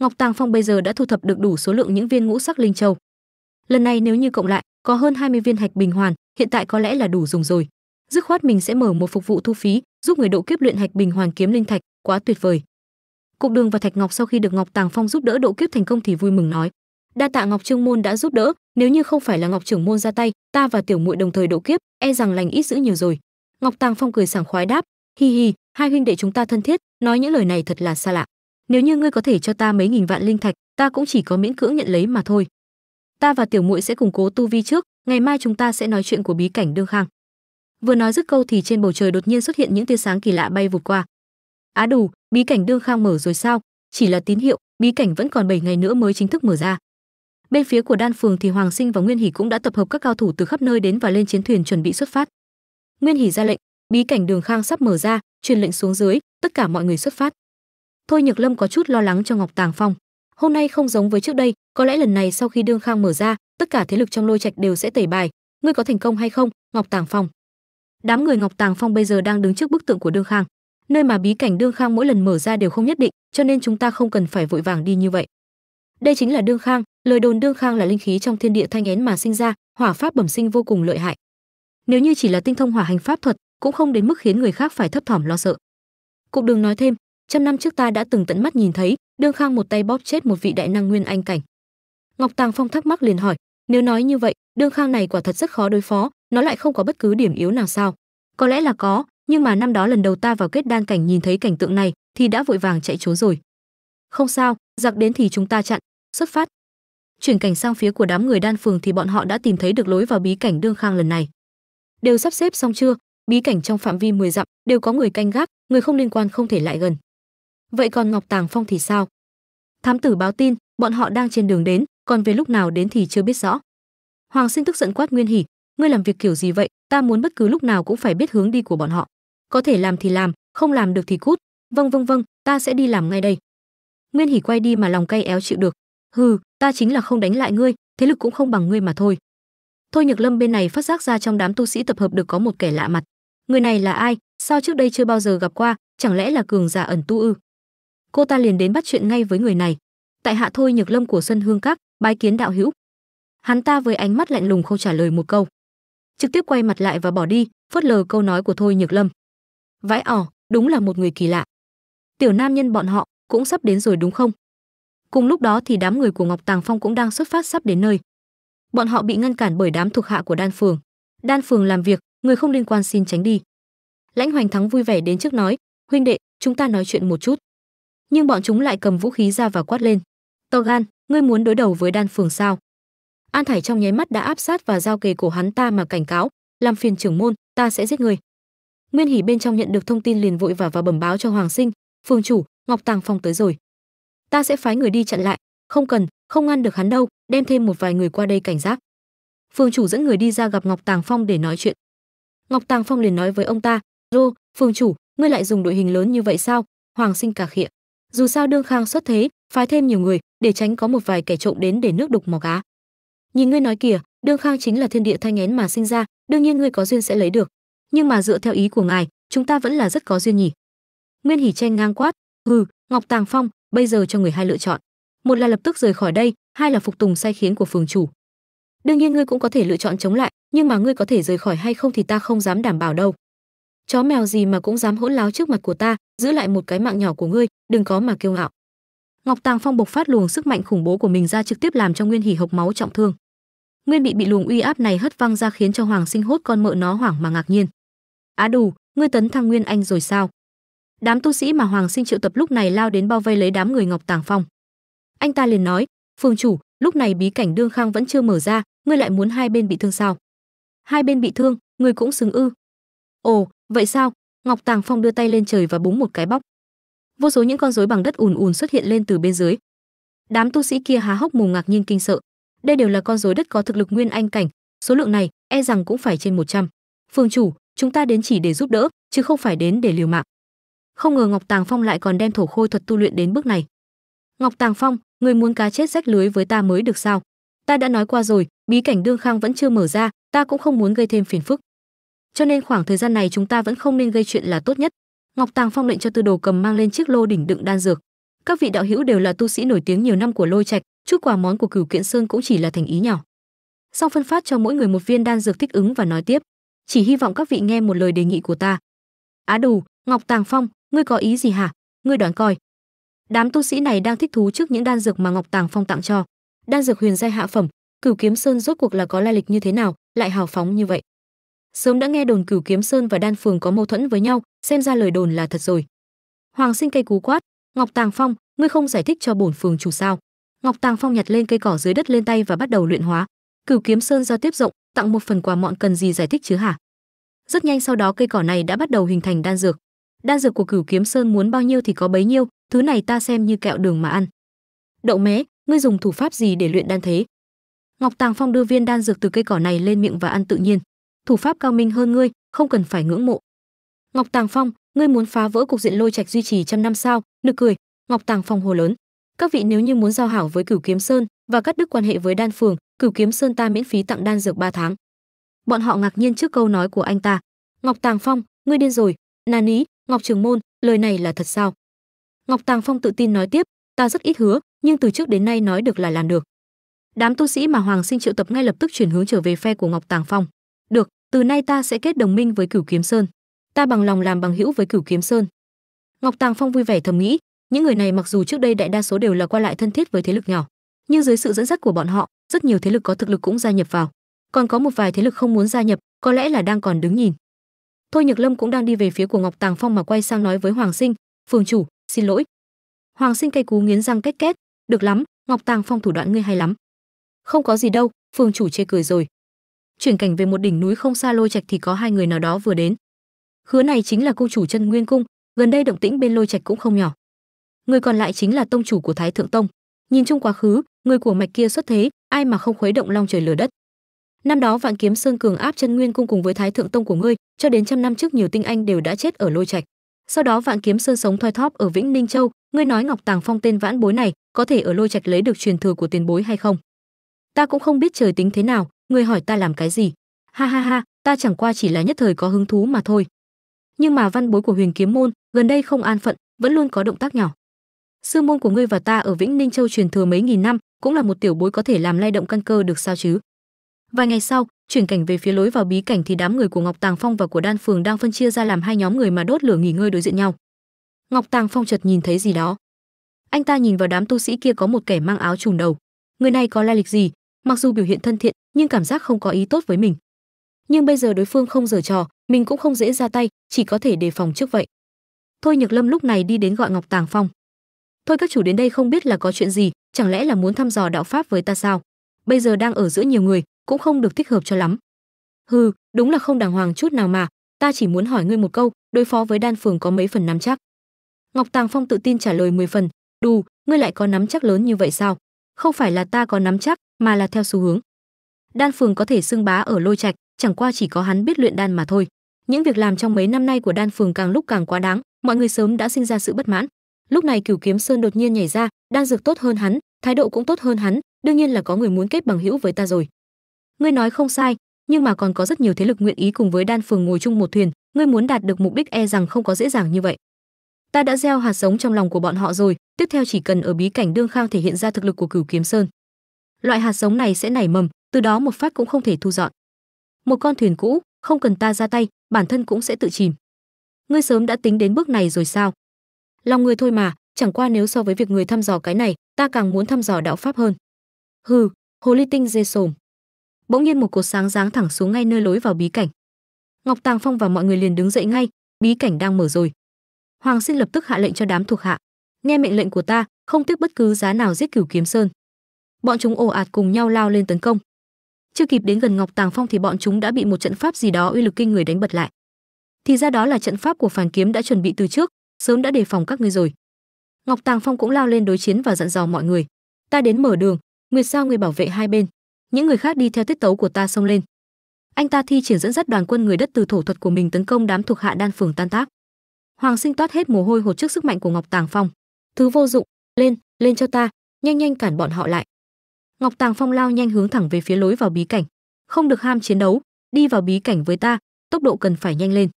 Ngọc Tàng Phong bây giờ đã thu thập được đủ số lượng những viên ngũ sắc linh châu. Lần này nếu như cộng lại, có hơn 20 viên hạch bình hoàn, hiện tại có lẽ là đủ dùng rồi. Dứt khoát mình sẽ mở một phục vụ thu phí, giúp người độ kiếp luyện hạch bình hoàn kiếm linh thạch, quá tuyệt vời. Cục Đường và Thạch Ngọc sau khi được Ngọc Tàng Phong giúp đỡ độ kiếp thành công thì vui mừng nói: "Đa tạ Ngọc Trưởng môn đã giúp đỡ, nếu như không phải là Ngọc trưởng môn ra tay, ta và tiểu muội đồng thời độ kiếp, e rằng lành ít dữ nhiều rồi." Ngọc Tàng Phong cười sảng khoái đáp: "Hi hi, hai huynh đệ chúng ta thân thiết, nói những lời này thật là xa lạ." nếu như ngươi có thể cho ta mấy nghìn vạn linh thạch ta cũng chỉ có miễn cưỡng nhận lấy mà thôi ta và tiểu muội sẽ củng cố tu vi trước ngày mai chúng ta sẽ nói chuyện của bí cảnh đương khang vừa nói dứt câu thì trên bầu trời đột nhiên xuất hiện những tia sáng kỳ lạ bay vụt qua á đủ bí cảnh đương khang mở rồi sao chỉ là tín hiệu bí cảnh vẫn còn 7 ngày nữa mới chính thức mở ra bên phía của đan phường thì hoàng sinh và nguyên hỷ cũng đã tập hợp các cao thủ từ khắp nơi đến và lên chiến thuyền chuẩn bị xuất phát nguyên hỷ ra lệnh bí cảnh đường khang sắp mở ra truyền lệnh xuống dưới tất cả mọi người xuất phát thôi nhược lâm có chút lo lắng cho ngọc tàng phong hôm nay không giống với trước đây có lẽ lần này sau khi đương khang mở ra tất cả thế lực trong lôi trạch đều sẽ tẩy bài ngươi có thành công hay không ngọc tàng phong đám người ngọc tàng phong bây giờ đang đứng trước bức tượng của đương khang nơi mà bí cảnh đương khang mỗi lần mở ra đều không nhất định cho nên chúng ta không cần phải vội vàng đi như vậy đây chính là đương khang lời đồn đương khang là linh khí trong thiên địa thanh én mà sinh ra hỏa pháp bẩm sinh vô cùng lợi hại nếu như chỉ là tinh thông hỏa hành pháp thuật cũng không đến mức khiến người khác phải thấp thỏm lo sợ cục đường nói thêm trăm năm trước ta đã từng tận mắt nhìn thấy đương khang một tay bóp chết một vị đại năng nguyên anh cảnh ngọc tàng phong thắc mắc liền hỏi nếu nói như vậy đương khang này quả thật rất khó đối phó nó lại không có bất cứ điểm yếu nào sao có lẽ là có nhưng mà năm đó lần đầu ta vào kết đan cảnh nhìn thấy cảnh tượng này thì đã vội vàng chạy trốn rồi không sao giặc đến thì chúng ta chặn xuất phát chuyển cảnh sang phía của đám người đan phường thì bọn họ đã tìm thấy được lối vào bí cảnh đương khang lần này đều sắp xếp xong chưa bí cảnh trong phạm vi 10 dặm đều có người canh gác người không liên quan không thể lại gần vậy còn ngọc tàng phong thì sao thám tử báo tin bọn họ đang trên đường đến còn về lúc nào đến thì chưa biết rõ hoàng sinh tức giận quát nguyên hỉ ngươi làm việc kiểu gì vậy ta muốn bất cứ lúc nào cũng phải biết hướng đi của bọn họ có thể làm thì làm không làm được thì cút vâng vâng vâng ta sẽ đi làm ngay đây nguyên hỉ quay đi mà lòng cay éo chịu được hừ ta chính là không đánh lại ngươi thế lực cũng không bằng ngươi mà thôi thôi nhược lâm bên này phát giác ra trong đám tu sĩ tập hợp được có một kẻ lạ mặt người này là ai sao trước đây chưa bao giờ gặp qua chẳng lẽ là cường giả ẩn tu ư cô ta liền đến bắt chuyện ngay với người này tại hạ thôi nhược lâm của xuân hương các bái kiến đạo hữu hắn ta với ánh mắt lạnh lùng không trả lời một câu trực tiếp quay mặt lại và bỏ đi phớt lờ câu nói của thôi nhược lâm vãi ỏ đúng là một người kỳ lạ tiểu nam nhân bọn họ cũng sắp đến rồi đúng không cùng lúc đó thì đám người của ngọc tàng phong cũng đang xuất phát sắp đến nơi bọn họ bị ngăn cản bởi đám thuộc hạ của đan phường đan phường làm việc người không liên quan xin tránh đi lãnh hoành thắng vui vẻ đến trước nói huynh đệ chúng ta nói chuyện một chút nhưng bọn chúng lại cầm vũ khí ra và quát lên to gan ngươi muốn đối đầu với đan phường sao an thải trong nháy mắt đã áp sát và giao kề cổ hắn ta mà cảnh cáo làm phiền trưởng môn ta sẽ giết người nguyên hỉ bên trong nhận được thông tin liền vội và vào bẩm báo cho hoàng sinh phường chủ ngọc tàng phong tới rồi ta sẽ phái người đi chặn lại không cần không ngăn được hắn đâu đem thêm một vài người qua đây cảnh giác phường chủ dẫn người đi ra gặp ngọc tàng phong để nói chuyện ngọc tàng phong liền nói với ông ta rô phường chủ ngươi lại dùng đội hình lớn như vậy sao hoàng sinh cả khịa dù sao đương khang xuất thế phái thêm nhiều người để tránh có một vài kẻ trộm đến để nước đục mò cá nhìn ngươi nói kìa đương khang chính là thiên địa thanh én mà sinh ra đương nhiên ngươi có duyên sẽ lấy được nhưng mà dựa theo ý của ngài chúng ta vẫn là rất có duyên nhỉ nguyên hỉ tranh ngang quát hừ ngọc tàng phong bây giờ cho người hai lựa chọn một là lập tức rời khỏi đây hai là phục tùng sai khiến của phường chủ đương nhiên ngươi cũng có thể lựa chọn chống lại nhưng mà ngươi có thể rời khỏi hay không thì ta không dám đảm bảo đâu chó mèo gì mà cũng dám hỗn láo trước mặt của ta giữ lại một cái mạng nhỏ của ngươi đừng có mà kiêu ngạo ngọc tàng phong bộc phát luồng sức mạnh khủng bố của mình ra trực tiếp làm cho nguyên hỉ hộc máu trọng thương nguyên bị bị luồng uy áp này hất văng ra khiến cho hoàng sinh hốt con mợ nó hoảng mà ngạc nhiên á đủ ngươi tấn thăng nguyên anh rồi sao đám tu sĩ mà hoàng sinh triệu tập lúc này lao đến bao vây lấy đám người ngọc tàng phong anh ta liền nói phương chủ lúc này bí cảnh đương khang vẫn chưa mở ra ngươi lại muốn hai bên bị thương sao hai bên bị thương ngươi cũng xứng ư ồ vậy sao ngọc tàng phong đưa tay lên trời và búng một cái bóc vô số những con rối bằng đất ùn ùn xuất hiện lên từ bên dưới đám tu sĩ kia há hốc mồm ngạc nhiên kinh sợ đây đều là con rối đất có thực lực nguyên anh cảnh số lượng này e rằng cũng phải trên 100. phương chủ chúng ta đến chỉ để giúp đỡ chứ không phải đến để liều mạng không ngờ ngọc tàng phong lại còn đem thổ khôi thuật tu luyện đến bước này ngọc tàng phong người muốn cá chết rách lưới với ta mới được sao ta đã nói qua rồi bí cảnh đương khang vẫn chưa mở ra ta cũng không muốn gây thêm phiền phức cho nên khoảng thời gian này chúng ta vẫn không nên gây chuyện là tốt nhất ngọc tàng phong lệnh cho tư đồ cầm mang lên chiếc lô đỉnh đựng đan dược các vị đạo hữu đều là tu sĩ nổi tiếng nhiều năm của lôi trạch chút quà món của cửu kiện sơn cũng chỉ là thành ý nhỏ sau phân phát cho mỗi người một viên đan dược thích ứng và nói tiếp chỉ hy vọng các vị nghe một lời đề nghị của ta á đù ngọc tàng phong ngươi có ý gì hả ngươi đoán coi đám tu sĩ này đang thích thú trước những đan dược mà ngọc tàng phong tặng cho đan dược huyền giai hạ phẩm cửu kiếm sơn rốt cuộc là có lai lịch như thế nào lại hào phóng như vậy sớm đã nghe đồn cửu kiếm sơn và đan phường có mâu thuẫn với nhau xem ra lời đồn là thật rồi hoàng sinh cây cú quát ngọc tàng phong ngươi không giải thích cho bổn phường chủ sao ngọc tàng phong nhặt lên cây cỏ dưới đất lên tay và bắt đầu luyện hóa cửu kiếm sơn giao tiếp rộng tặng một phần quà mọn cần gì giải thích chứ hả rất nhanh sau đó cây cỏ này đã bắt đầu hình thành đan dược đan dược của cửu kiếm sơn muốn bao nhiêu thì có bấy nhiêu thứ này ta xem như kẹo đường mà ăn đậu mé ngươi dùng thủ pháp gì để luyện đan thế ngọc tàng phong đưa viên đan dược từ cây cỏ này lên miệng và ăn tự nhiên thủ pháp cao minh hơn ngươi không cần phải ngưỡng mộ ngọc tàng phong ngươi muốn phá vỡ cục diện lôi trạch duy trì trăm năm sao nực cười ngọc tàng phong hồ lớn các vị nếu như muốn giao hảo với cửu kiếm sơn và cắt đứt quan hệ với đan phường cửu kiếm sơn ta miễn phí tặng đan dược 3 tháng bọn họ ngạc nhiên trước câu nói của anh ta ngọc tàng phong ngươi điên rồi nà ní ngọc trường môn lời này là thật sao ngọc tàng phong tự tin nói tiếp ta rất ít hứa nhưng từ trước đến nay nói được là làm được đám tu sĩ mà hoàng sinh triệu tập ngay lập tức chuyển hướng trở về phe của ngọc tàng phong từ nay ta sẽ kết đồng minh với Cửu Kiếm Sơn. Ta bằng lòng làm bằng hữu với Cửu Kiếm Sơn. Ngọc Tàng Phong vui vẻ thầm nghĩ, những người này mặc dù trước đây đại đa số đều là qua lại thân thiết với thế lực nhỏ, nhưng dưới sự dẫn dắt của bọn họ, rất nhiều thế lực có thực lực cũng gia nhập vào. Còn có một vài thế lực không muốn gia nhập, có lẽ là đang còn đứng nhìn. Thôi Nhược Lâm cũng đang đi về phía của Ngọc Tàng Phong mà quay sang nói với Hoàng Sinh, "Phường chủ, xin lỗi." Hoàng Sinh cay cú nghiến răng két két, "Được lắm, Ngọc Tàng Phong thủ đoạn ngươi hay lắm." "Không có gì đâu." Phường chủ chê cười rồi, chuyển cảnh về một đỉnh núi không xa lôi trạch thì có hai người nào đó vừa đến hứa này chính là cung chủ chân nguyên cung gần đây động tĩnh bên lôi trạch cũng không nhỏ người còn lại chính là tông chủ của thái thượng tông nhìn chung quá khứ người của mạch kia xuất thế ai mà không khuấy động long trời lửa đất năm đó vạn kiếm sơn cường áp chân nguyên cung cùng với thái thượng tông của ngươi cho đến trăm năm trước nhiều tinh anh đều đã chết ở lôi trạch sau đó vạn kiếm sơn sống thoi thóp ở vĩnh ninh châu ngươi nói ngọc tàng phong tên vãn bối này có thể ở lôi trạch lấy được truyền thừa của tiền bối hay không ta cũng không biết trời tính thế nào ngươi hỏi ta làm cái gì ha ha ha ta chẳng qua chỉ là nhất thời có hứng thú mà thôi nhưng mà văn bối của huyền kiếm môn gần đây không an phận vẫn luôn có động tác nhỏ sư môn của ngươi và ta ở vĩnh ninh châu truyền thừa mấy nghìn năm cũng là một tiểu bối có thể làm lay động căn cơ được sao chứ vài ngày sau chuyển cảnh về phía lối vào bí cảnh thì đám người của ngọc tàng phong và của đan phường đang phân chia ra làm hai nhóm người mà đốt lửa nghỉ ngơi đối diện nhau ngọc tàng phong chợt nhìn thấy gì đó anh ta nhìn vào đám tu sĩ kia có một kẻ mang áo trùm đầu người này có lai lịch gì mặc dù biểu hiện thân thiện nhưng cảm giác không có ý tốt với mình nhưng bây giờ đối phương không giở trò mình cũng không dễ ra tay chỉ có thể đề phòng trước vậy thôi nhược lâm lúc này đi đến gọi ngọc tàng phong thôi các chủ đến đây không biết là có chuyện gì chẳng lẽ là muốn thăm dò đạo pháp với ta sao bây giờ đang ở giữa nhiều người cũng không được thích hợp cho lắm hừ đúng là không đàng hoàng chút nào mà ta chỉ muốn hỏi ngươi một câu đối phó với đan phường có mấy phần nắm chắc ngọc tàng phong tự tin trả lời 10 phần đù ngươi lại có nắm chắc lớn như vậy sao không phải là ta có nắm chắc mà là theo xu hướng. Đan Phường có thể xưng bá ở Lôi Trạch, chẳng qua chỉ có hắn biết luyện đan mà thôi. Những việc làm trong mấy năm nay của Đan Phường càng lúc càng quá đáng, mọi người sớm đã sinh ra sự bất mãn. Lúc này Cửu Kiếm Sơn đột nhiên nhảy ra, đan dược tốt hơn hắn, thái độ cũng tốt hơn hắn, đương nhiên là có người muốn kết bằng hữu với ta rồi. Ngươi nói không sai, nhưng mà còn có rất nhiều thế lực nguyện ý cùng với Đan Phường ngồi chung một thuyền, ngươi muốn đạt được mục đích e rằng không có dễ dàng như vậy. Ta đã gieo hạt giống trong lòng của bọn họ rồi, tiếp theo chỉ cần ở bí cảnh đương khang thể hiện ra thực lực của Cửu Kiếm Sơn, loại hạt giống này sẽ nảy mầm từ đó một phát cũng không thể thu dọn một con thuyền cũ không cần ta ra tay bản thân cũng sẽ tự chìm ngươi sớm đã tính đến bước này rồi sao lòng người thôi mà chẳng qua nếu so với việc người thăm dò cái này ta càng muốn thăm dò đạo pháp hơn hừ hồ ly tinh dê sồm bỗng nhiên một cột sáng giáng thẳng xuống ngay nơi lối vào bí cảnh ngọc tàng phong và mọi người liền đứng dậy ngay bí cảnh đang mở rồi hoàng xin lập tức hạ lệnh cho đám thuộc hạ nghe mệnh lệnh của ta không tiếc bất cứ giá nào giết cửu kiếm sơn bọn chúng ồ ạt cùng nhau lao lên tấn công chưa kịp đến gần ngọc tàng phong thì bọn chúng đã bị một trận pháp gì đó uy lực kinh người đánh bật lại thì ra đó là trận pháp của phản kiếm đã chuẩn bị từ trước sớm đã đề phòng các ngươi rồi ngọc tàng phong cũng lao lên đối chiến và dặn dò mọi người ta đến mở đường nguyệt sao người bảo vệ hai bên những người khác đi theo tiết tấu của ta xông lên anh ta thi triển dẫn dắt đoàn quân người đất từ thổ thuật của mình tấn công đám thuộc hạ đan phường tan tác hoàng sinh toát hết mồ hôi hột trước sức mạnh của ngọc tàng phong thứ vô dụng lên lên cho ta nhanh nhanh cản bọn họ lại Ngọc Tàng Phong lao nhanh hướng thẳng về phía lối vào bí cảnh. Không được ham chiến đấu, đi vào bí cảnh với ta, tốc độ cần phải nhanh lên.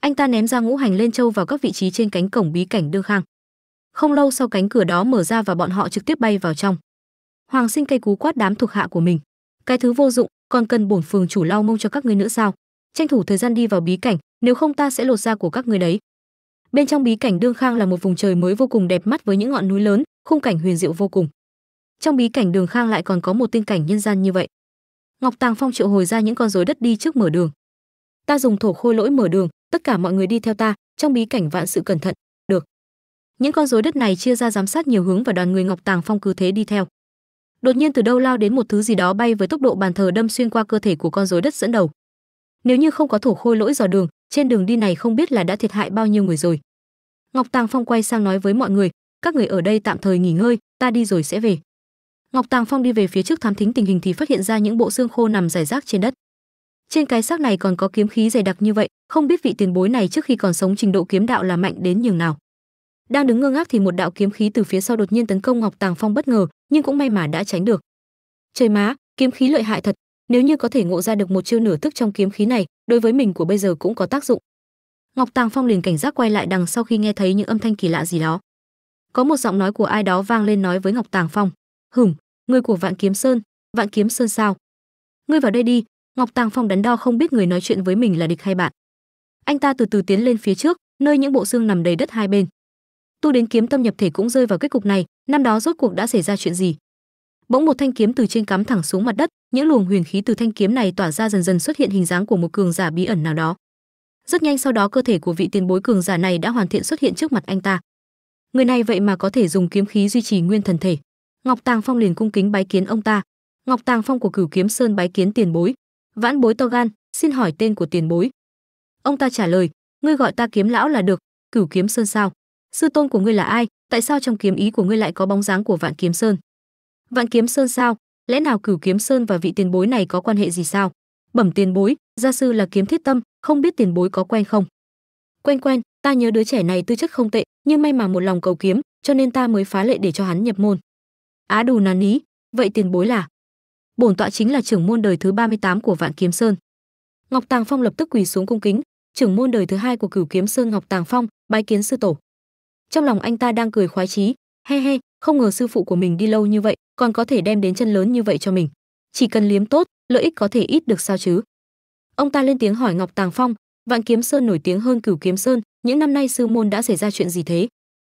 Anh ta ném ra ngũ hành lên châu vào các vị trí trên cánh cổng bí cảnh đương khang. Không lâu sau cánh cửa đó mở ra và bọn họ trực tiếp bay vào trong. Hoàng Sinh cây cú quát đám thuộc hạ của mình, cái thứ vô dụng, còn cần bổn phường chủ lao mông cho các ngươi nữa sao? Tranh thủ thời gian đi vào bí cảnh, nếu không ta sẽ lột da của các ngươi đấy. Bên trong bí cảnh đương khang là một vùng trời mới vô cùng đẹp mắt với những ngọn núi lớn, khung cảnh huyền diệu vô cùng trong bí cảnh đường khang lại còn có một tiên cảnh nhân gian như vậy ngọc tàng phong triệu hồi ra những con rối đất đi trước mở đường ta dùng thổ khôi lỗi mở đường tất cả mọi người đi theo ta trong bí cảnh vạn sự cẩn thận được những con rối đất này chia ra giám sát nhiều hướng và đoàn người ngọc tàng phong cứ thế đi theo đột nhiên từ đâu lao đến một thứ gì đó bay với tốc độ bàn thờ đâm xuyên qua cơ thể của con rối đất dẫn đầu nếu như không có thổ khôi lỗi dò đường trên đường đi này không biết là đã thiệt hại bao nhiêu người rồi ngọc tàng phong quay sang nói với mọi người các người ở đây tạm thời nghỉ ngơi ta đi rồi sẽ về ngọc tàng phong đi về phía trước thám thính tình hình thì phát hiện ra những bộ xương khô nằm rải rác trên đất trên cái xác này còn có kiếm khí dày đặc như vậy không biết vị tiền bối này trước khi còn sống trình độ kiếm đạo là mạnh đến nhường nào đang đứng ngơ ngác thì một đạo kiếm khí từ phía sau đột nhiên tấn công ngọc tàng phong bất ngờ nhưng cũng may mà đã tránh được trời má kiếm khí lợi hại thật nếu như có thể ngộ ra được một chiêu nửa thức trong kiếm khí này đối với mình của bây giờ cũng có tác dụng ngọc tàng phong liền cảnh giác quay lại đằng sau khi nghe thấy những âm thanh kỳ lạ gì đó có một giọng nói của ai đó vang lên nói với ngọc tàng phong hửng người của vạn kiếm sơn vạn kiếm sơn sao ngươi vào đây đi ngọc tàng phong đắn đo không biết người nói chuyện với mình là địch hay bạn anh ta từ từ tiến lên phía trước nơi những bộ xương nằm đầy đất hai bên tu đến kiếm tâm nhập thể cũng rơi vào kết cục này năm đó rốt cuộc đã xảy ra chuyện gì bỗng một thanh kiếm từ trên cắm thẳng xuống mặt đất những luồng huyền khí từ thanh kiếm này tỏa ra dần dần xuất hiện hình dáng của một cường giả bí ẩn nào đó rất nhanh sau đó cơ thể của vị tiền bối cường giả này đã hoàn thiện xuất hiện trước mặt anh ta người này vậy mà có thể dùng kiếm khí duy trì nguyên thần thể ngọc tàng phong liền cung kính bái kiến ông ta ngọc tàng phong của cửu kiếm sơn bái kiến tiền bối vãn bối to gan xin hỏi tên của tiền bối ông ta trả lời ngươi gọi ta kiếm lão là được cửu kiếm sơn sao sư tôn của ngươi là ai tại sao trong kiếm ý của ngươi lại có bóng dáng của vạn kiếm sơn vạn kiếm sơn sao lẽ nào cửu kiếm sơn và vị tiền bối này có quan hệ gì sao bẩm tiền bối gia sư là kiếm thiết tâm không biết tiền bối có quen không quen quen ta nhớ đứa trẻ này tư chất không tệ nhưng may mà một lòng cầu kiếm cho nên ta mới phá lệ để cho hắn nhập môn Á Đù nán ní, vậy tiền bối là? Bổn tọa chính là trưởng môn đời thứ 38 của Vạn Kiếm Sơn. Ngọc Tàng Phong lập tức quỳ xuống cung kính, trưởng môn đời thứ hai của Cửu Kiếm Sơn Ngọc Tàng Phong, bái kiến sư tổ. Trong lòng anh ta đang cười khoái chí, he he, không ngờ sư phụ của mình đi lâu như vậy, còn có thể đem đến chân lớn như vậy cho mình. Chỉ cần liếm tốt, lợi ích có thể ít được sao chứ? Ông ta lên tiếng hỏi Ngọc Tàng Phong, Vạn Kiếm Sơn nổi tiếng hơn Cửu Kiếm Sơn, những năm nay sư môn đã xảy ra chuyện gì thế?